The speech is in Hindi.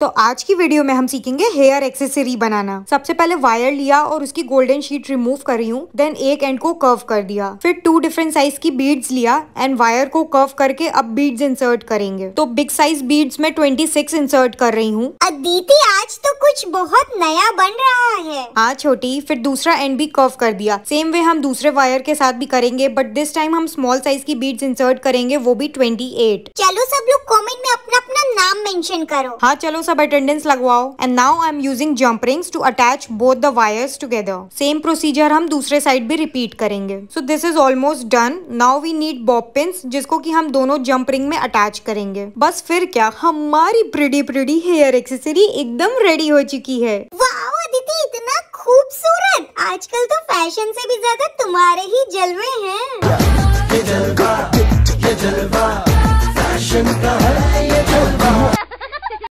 तो आज की वीडियो में हम सीखेंगे हेयर एक्सेसरी बनाना सबसे पहले वायर लिया और उसकी गोल्डन शीट रिमूव कर रही हूँ देन एक एंड को कर्व कर दिया फिर टू डिफरेंट साइज की बीड्स लिया एंड वायर को कर्व करके अब बीड्स इंसर्ट करेंगे तो बिग साइज बीड्स में 26 इंसर्ट कर रही हूँ अदिति आज तो कुछ बहुत नया बन रहा है हाँ छोटी फिर दूसरा एंड भी कर्व कर दिया सेम वे हम दूसरे वायर के साथ भी करेंगे बट दिस टाइम हम स्मॉल साइज की बीड्स इंसर्ट करेंगे वो भी ट्वेंटी चलो सब लोग मेंशन करो हाँ चलो सब अटेंडेंस लगवाओ and now I am using jump rings to attach both the wires together same procedure हम दूसरे साइड भी रिपीट करेंगे so this is almost done now we need bob pins जिसको की हम दोनों जम्प रिंग में अटैच करेंगे बस फिर क्या हमारी प्रिडी प्रिडी हेयर एक्सेसरी एकदम रेडी हो चुकी है वाह दीदी इतना खूबसूरत आजकल तो फैशन से भी ज्यादा तुम्हारे ही जलवे हैं ये जलवा, ये जलवा, फैशन का